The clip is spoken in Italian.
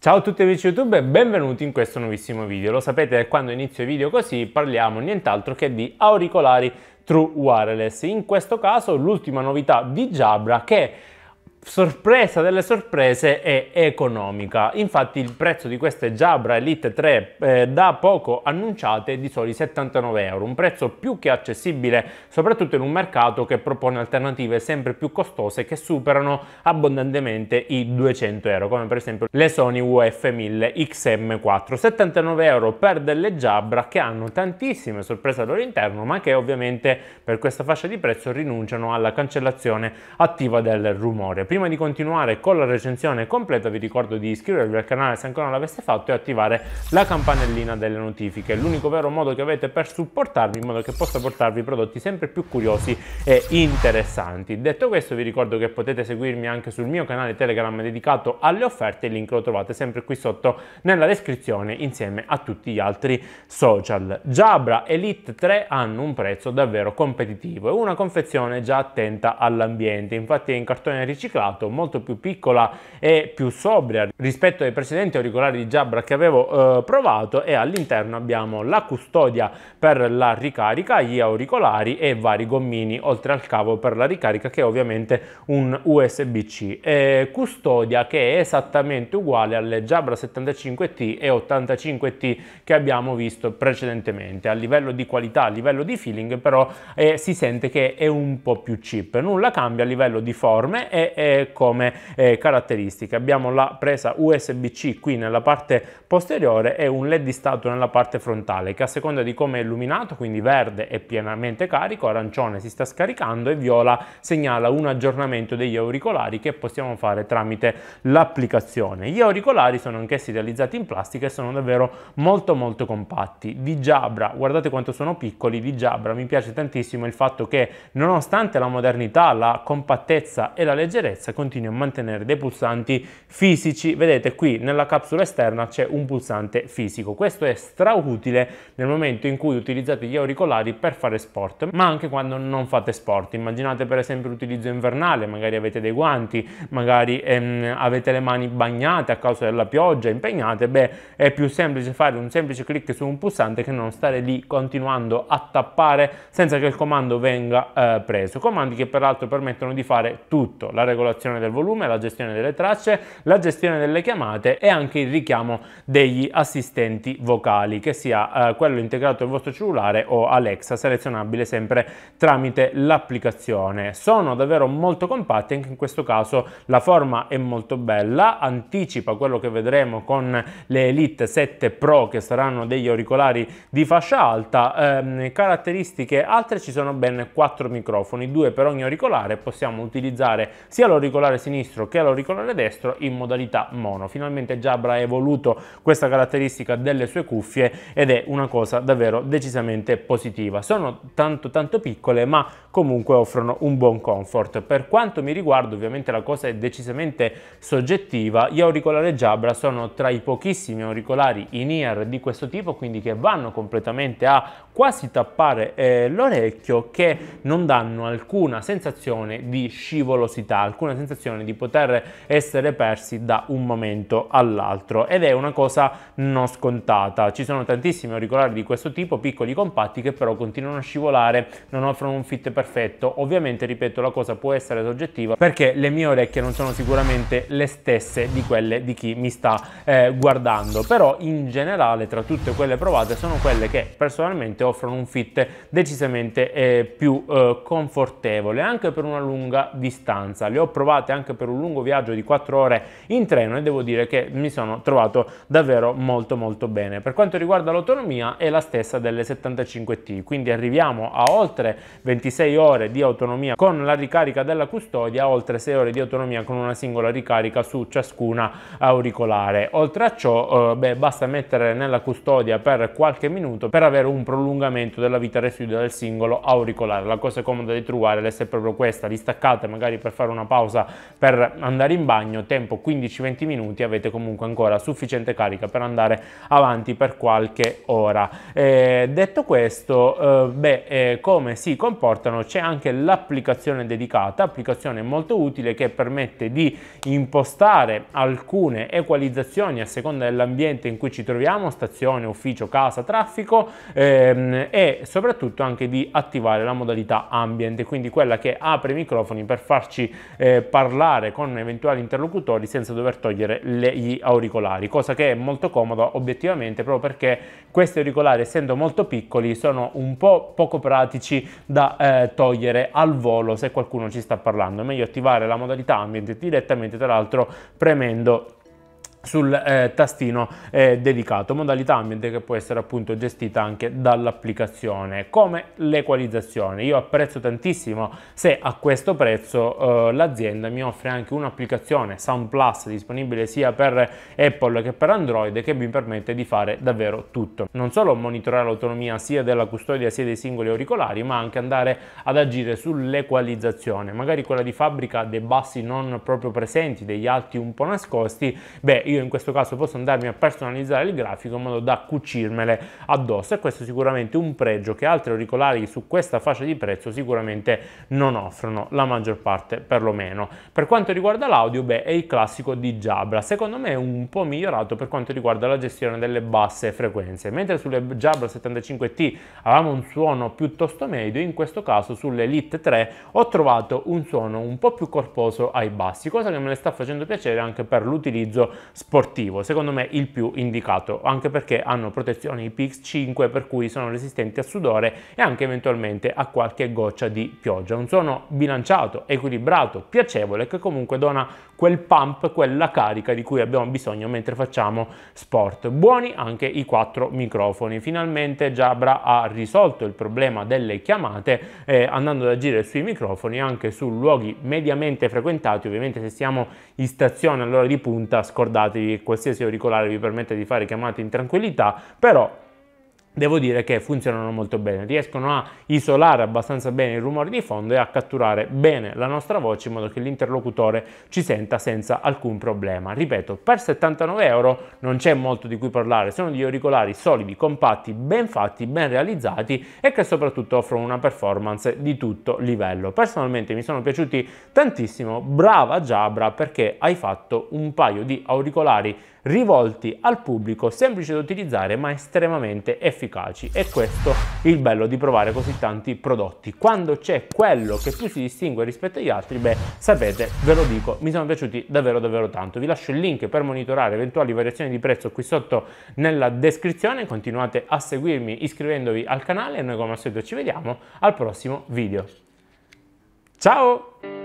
Ciao a tutti amici YouTube e benvenuti in questo nuovissimo video. Lo sapete, che quando inizio i video così parliamo nient'altro che di auricolari True Wireless. In questo caso l'ultima novità di Jabra che sorpresa delle sorprese è economica. Infatti il prezzo di queste Jabra Elite 3 eh, da poco annunciate è di soli 79 euro, un prezzo più che accessibile soprattutto in un mercato che propone alternative sempre più costose che superano abbondantemente i 200 euro, come per esempio le Sony UF1000 XM4. 79 euro per delle Jabra che hanno tantissime sorprese al loro interno, ma che ovviamente per questa fascia di prezzo rinunciano alla cancellazione attiva del rumore Prima di continuare con la recensione completa vi ricordo di iscrivervi al canale se ancora non l'aveste fatto e attivare la campanellina delle notifiche. L'unico vero modo che avete per supportarvi in modo che possa portarvi prodotti sempre più curiosi e interessanti. Detto questo vi ricordo che potete seguirmi anche sul mio canale Telegram dedicato alle offerte, il link lo trovate sempre qui sotto nella descrizione insieme a tutti gli altri social. Jabra Elite 3 hanno un prezzo davvero competitivo e una confezione già attenta all'ambiente, infatti è in cartone riciclato registrato, molto più piccola e più sobria rispetto ai precedenti auricolari di Jabra che avevo eh, provato e all'interno abbiamo la custodia per la ricarica, gli auricolari e vari gommini oltre al cavo per la ricarica che è ovviamente un USB-C. custodia che è esattamente uguale alle Jabra 75T e 85T che abbiamo visto precedentemente. A livello di qualità, a livello di feeling però eh, si sente che è un po' più cheap, nulla cambia a livello di forme e, e eh, come eh, caratteristiche. Abbiamo la presa USB-C qui nella parte posteriore e un LED di stato nella parte frontale che a seconda di come è illuminato, quindi verde è pienamente carico, arancione si sta scaricando e viola segnala un aggiornamento degli auricolari che possiamo fare tramite l'applicazione. Gli auricolari sono anch'essi realizzati in plastica e sono davvero molto molto compatti. Di Jabra, guardate quanto sono piccoli, di Jabra mi piace tantissimo il fatto che nonostante la modernità, la compattezza e la leggerezza salvezza continui a mantenere dei pulsanti fisici. Vedete qui nella capsula esterna c'è un pulsante fisico. Questo è strautile nel momento in cui utilizzate gli auricolari per fare sport, ma anche quando non fate sport. Immaginate per esempio l'utilizzo invernale, magari avete dei guanti, magari ehm, avete le mani bagnate a causa della pioggia, impegnate, beh è più semplice fare un semplice clic su un pulsante che non stare lì continuando a tappare senza che il comando venga eh, preso. Comandi che peraltro permettono di fare tutto, la regola regolazione del volume, la gestione delle tracce, la gestione delle chiamate e anche il richiamo degli assistenti vocali, che sia eh, quello integrato al vostro cellulare o Alexa, selezionabile sempre tramite l'applicazione. Sono davvero molto compatti, anche in questo caso la forma è molto bella, anticipa quello che vedremo con le Elite 7 Pro che saranno degli auricolari di fascia alta, eh, caratteristiche altre ci sono ben 4 microfoni, due per ogni auricolare, possiamo utilizzare sia l'originale all'auricolare sinistro che all'auricolare destro in modalità mono. Finalmente Jabra ha evoluto questa caratteristica delle sue cuffie ed è una cosa davvero decisamente positiva. Sono tanto tanto piccole ma comunque offrono un buon comfort. Per quanto mi riguarda ovviamente la cosa è decisamente soggettiva, gli auricolari Jabra sono tra i pochissimi auricolari in-ear di questo tipo quindi che vanno completamente a quasi tappare eh, l'orecchio che non danno alcuna sensazione di scivolosità, alcuna una sensazione di poter essere persi da un momento all'altro ed è una cosa non scontata. Ci sono tantissimi auricolari di questo tipo, piccoli compatti, che però continuano a scivolare, non offrono un fit perfetto. Ovviamente, ripeto, la cosa può essere soggettiva perché le mie orecchie non sono sicuramente le stesse di quelle di chi mi sta eh, guardando, però in generale tra tutte quelle provate sono quelle che personalmente offrono un fit decisamente eh, più eh, confortevole anche per una lunga distanza. Le ho provate anche per un lungo viaggio di 4 ore in treno e devo dire che mi sono trovato davvero molto molto bene. Per quanto riguarda l'autonomia è la stessa delle 75T, quindi arriviamo a oltre 26 ore di autonomia con la ricarica della custodia, oltre 6 ore di autonomia con una singola ricarica su ciascuna auricolare. Oltre a ciò, eh, beh, basta mettere nella custodia per qualche minuto per avere un prolungamento della vita residua del singolo auricolare. La cosa comoda di trovare è proprio questa, li staccate magari per fare una pausa pausa per andare in bagno, tempo 15-20 minuti, avete comunque ancora sufficiente carica per andare avanti per qualche ora. Eh, detto questo, eh, beh, eh, come si comportano c'è anche l'applicazione dedicata, applicazione molto utile che permette di impostare alcune equalizzazioni a seconda dell'ambiente in cui ci troviamo, stazione, ufficio, casa, traffico ehm, e soprattutto anche di attivare la modalità ambient, quindi quella che apre i microfoni per farci eh, eh, parlare con eventuali interlocutori senza dover togliere le, gli auricolari, cosa che è molto comoda obiettivamente proprio perché questi auricolari essendo molto piccoli sono un po' poco pratici da eh, togliere al volo se qualcuno ci sta parlando, è meglio attivare la modalità ambient direttamente tra l'altro premendo sul eh, tastino eh, dedicato, modalità ambiente che può essere appunto gestita anche dall'applicazione, come l'equalizzazione. Io apprezzo tantissimo se a questo prezzo eh, l'azienda mi offre anche un'applicazione Sound Plus disponibile sia per Apple che per Android che mi permette di fare davvero tutto. Non solo monitorare l'autonomia sia della custodia sia dei singoli auricolari, ma anche andare ad agire sull'equalizzazione, magari quella di fabbrica dei bassi non proprio presenti, degli alti un po' nascosti. Beh, io in questo caso posso andarmi a personalizzare il grafico in modo da cucirmele addosso e questo è sicuramente un pregio che altri auricolari su questa fascia di prezzo sicuramente non offrono, la maggior parte perlomeno. Per quanto riguarda l'audio, beh, è il classico di Jabra, secondo me è un po' migliorato per quanto riguarda la gestione delle basse frequenze, mentre sulle Jabra 75T avevamo un suono piuttosto medio, in questo caso sulle Elite 3 ho trovato un suono un po' più corposo ai bassi, cosa che me ne sta facendo piacere anche per l'utilizzo sportivo, secondo me il più indicato, anche perché hanno protezione IPX5 per cui sono resistenti a sudore e anche eventualmente a qualche goccia di pioggia. Un suono bilanciato, equilibrato, piacevole che comunque dona quel pump, quella carica di cui abbiamo bisogno mentre facciamo sport. Buoni anche i quattro microfoni. Finalmente Jabra ha risolto il problema delle chiamate eh, andando ad agire sui microfoni anche su luoghi mediamente frequentati, ovviamente se siamo in stazione all'ora di punta scordate preoccupatevi, qualsiasi auricolare vi permette di fare chiamate in tranquillità, però devo dire che funzionano molto bene, riescono a isolare abbastanza bene il rumore di fondo e a catturare bene la nostra voce in modo che l'interlocutore ci senta senza alcun problema. Ripeto, per 79 euro non c'è molto di cui parlare, sono degli auricolari solidi, compatti, ben fatti, ben realizzati e che soprattutto offrono una performance di tutto livello. Personalmente mi sono piaciuti tantissimo, brava Jabra perché hai fatto un paio di auricolari rivolti al pubblico, semplici da utilizzare ma estremamente efficaci. E questo è il bello di provare così tanti prodotti. Quando c'è quello che più si distingue rispetto agli altri, beh, sapete, ve lo dico, mi sono piaciuti davvero davvero tanto. Vi lascio il link per monitorare eventuali variazioni di prezzo qui sotto nella descrizione. Continuate a seguirmi iscrivendovi al canale e noi come al solito ci vediamo al prossimo video. Ciao!